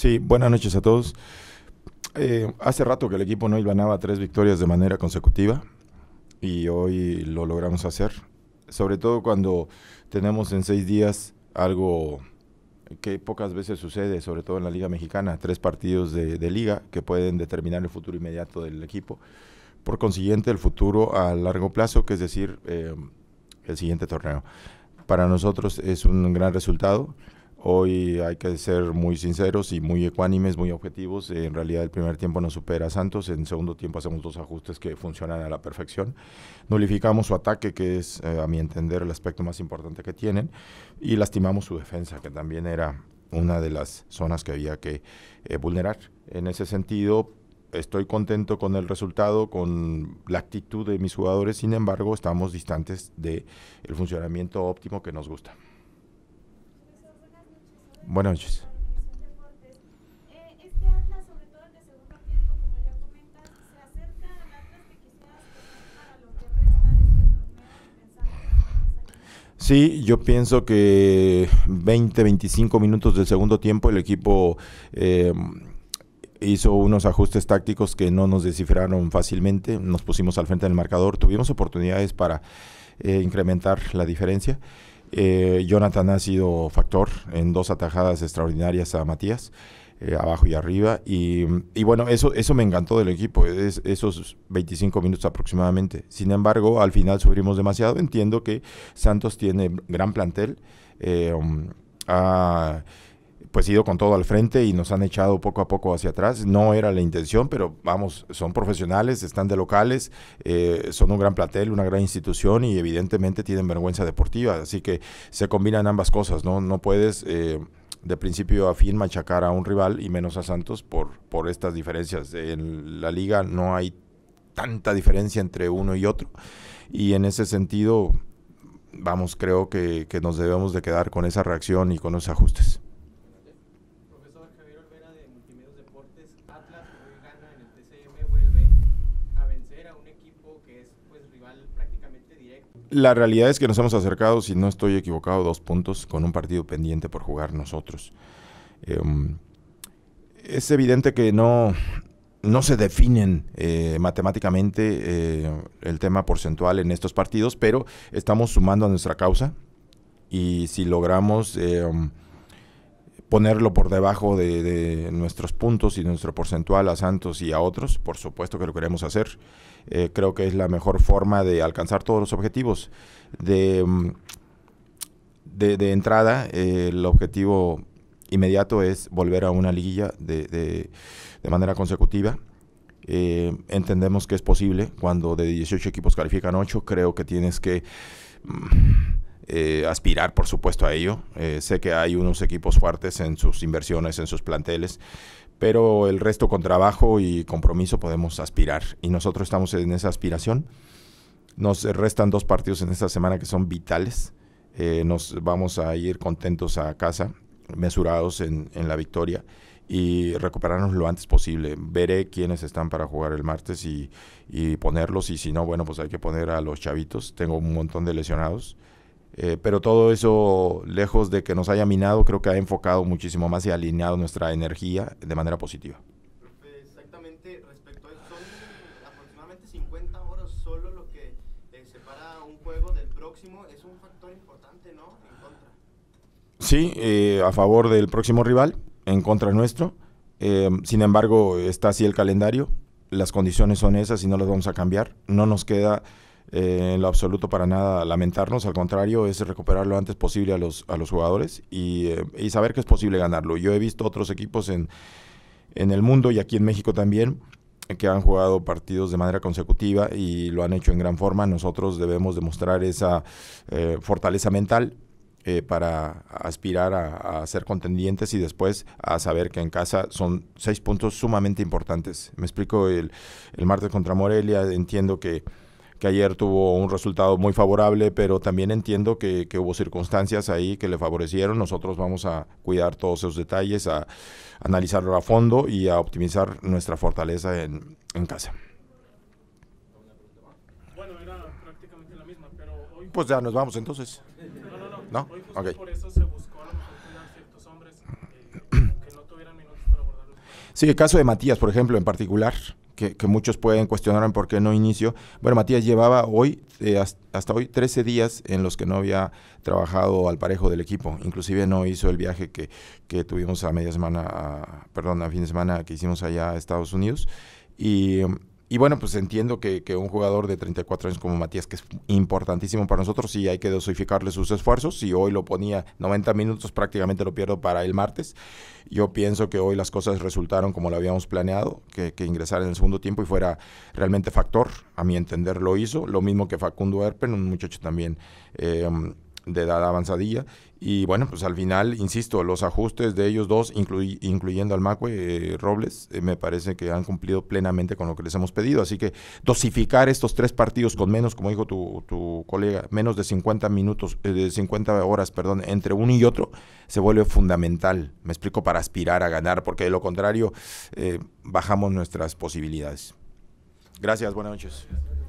Sí, buenas noches a todos. Eh, hace rato que el equipo no ganaba tres victorias de manera consecutiva y hoy lo logramos hacer. Sobre todo cuando tenemos en seis días algo que pocas veces sucede, sobre todo en la Liga Mexicana, tres partidos de, liga que pueden determinar el futuro inmediato del equipo. Por consiguiente, el futuro a largo plazo, que es decir, eh, el siguiente torneo. Para nosotros es un gran resultado. Hoy hay que ser muy sinceros y muy ecuánimes, muy objetivos. Eh, en realidad el primer tiempo nos supera a Santos, en segundo tiempo hacemos dos ajustes que funcionan a la perfección. Nulificamos su ataque, que es eh, a mi entender el aspecto más importante que tienen, y lastimamos su defensa, que también era una de las zonas que había que eh, vulnerar. En ese sentido, estoy contento con el resultado, con la actitud de mis jugadores, sin embargo, estamos distantes del funcionamiento óptimo que nos gusta. Buenas noches. Sí, yo pienso que 20, 25 minutos del segundo tiempo el equipo eh, hizo unos ajustes tácticos que no nos descifraron fácilmente, nos pusimos al frente del marcador, tuvimos oportunidades para eh, incrementar la diferencia. Eh, Jonathan ha sido factor en dos atajadas extraordinarias a Matías, eh, abajo y arriba. Y, bueno, eso, eso me encantó del equipo, esos 25 minutos aproximadamente. Sin embargo, al final sufrimos demasiado. Entiendo que Santos tiene gran plantel. Eh, um, pues ido con todo al frente y nos han echado poco a poco hacia atrás. No era la intención, pero vamos, son profesionales, están de locales, eh, son un gran platel, una gran institución y evidentemente tienen vergüenza deportiva. Así que se combinan ambas cosas, ¿no? No puedes... Eh, de principio a fin machacar a un rival y menos a Santos por, por estas diferencias. En la liga no hay tanta diferencia entre uno y otro y en ese sentido, vamos, creo que, que nos debemos de quedar con esa reacción y con esos ajustes. La realidad es que nos hemos acercado, si no estoy equivocado, dos puntos con un partido pendiente por jugar nosotros. Em, es evidente que no, se definen eh, matemáticamente eh, el tema porcentual en estos partidos, pero estamos sumando a nuestra causa y si logramos em, ponerlo por debajo de, de, nuestros puntos y nuestro porcentual a Santos y a otros, por supuesto que lo queremos hacer. Eh, creo que es la mejor forma de alcanzar todos los objetivos. De, mm, de, entrada, eh, el objetivo inmediato es volver a una liguilla de, manera consecutiva. Eh, entendemos que es posible cuando de 18 equipos califican 8, creo que tienes que... Mm, aspirar, por supuesto, a ello. sé que hay unos equipos fuertes en sus inversiones, en sus planteles, pero el resto con trabajo y compromiso podemos aspirar. Y nosotros estamos en esa aspiración. Nos restan dos partidos en esta semana que son vitales. Eh, nos vamos a ir contentos a casa, mesurados en, en, la victoria y recuperarnos lo antes posible. Veré quiénes están para jugar el martes y, y ponerlos. Y si no, bueno, pues hay que poner a los chavitos. Tengo un montón de lesionados. Eh, pero todo eso, lejos de que nos haya minado, creo que ha enfocado muchísimo más y alineado nuestra energía de manera positiva. Exactamente, respecto a eso, aproximadamente 50 horas solo lo que eh, separa un juego del próximo. Es un factor importante, ¿no? En contra. Sí, eh, a favor del próximo rival, en contra nuestro. Eh, sin embargo, está así el calendario. Las condiciones son esas y no las vamos a cambiar. No nos queda eh, en lo absoluto para nada lamentarnos, al contrario, es recuperar lo antes posible a los, a los jugadores eh, y, saber que es posible ganarlo. Yo he visto otros equipos en, en el mundo y aquí en México también que han jugado partidos de manera consecutiva y lo han hecho en gran forma. Nosotros debemos demostrar esa eh, fortaleza mental para aspirar a, ser contendientes y después a saber que en casa son seis puntos sumamente importantes. Me explico, el martes contra Morelia, entiendo que que ayer tuvo un resultado muy favorable, pero también entiendo que, hubo circunstancias ahí que le favorecieron. Nosotros vamos a cuidar todos esos detalles, a analizarlo a fondo y a optimizar nuestra fortaleza en, en casa. Bueno, era prácticamente la misma, pero hoy... Pues ya nos vamos entonces. No, no, no. Hoy por eso se buscó a hombres eh, que no tuvieran minutos para abordarlo. Sí, el caso de Matías, por ejemplo, en particular que, muchos pueden cuestionar por qué no inicio. Bueno, Matías llevaba hoy, eh, hasta hoy, 13 días en los que no había trabajado al parejo del equipo. Inclusive no hizo el viaje que, que tuvimos a media semana, perdón, a fin de semana que hicimos allá a Estados Unidos. Y y bueno, pues entiendo que, que, un jugador de 34 años como Matías, que es importantísimo para nosotros, sí hay que dosificarle sus esfuerzos. Si hoy lo ponía 90 minutos, prácticamente lo pierdo para el martes. Yo pienso que hoy las cosas resultaron como lo habíamos planeado, que, que ingresara en el segundo tiempo y fuera realmente factor. A mi entender lo hizo. Lo mismo que Facundo Erpen, un muchacho también... Eh, de edad avanzadilla. Y bueno, pues al final, insisto, los ajustes de ellos dos, incluyendo al Macue eh, Robles, eh, me parece que han cumplido plenamente con lo que les hemos pedido. Así que dosificar estos tres partidos con menos, como dijo tu, tu colega, menos de 50 minutos, eh, de 50 horas, perdón, entre uno y otro, se vuelve fundamental, me explico, para aspirar a ganar, porque de lo contrario, bajamos nuestras posibilidades. Gracias, buenas noches.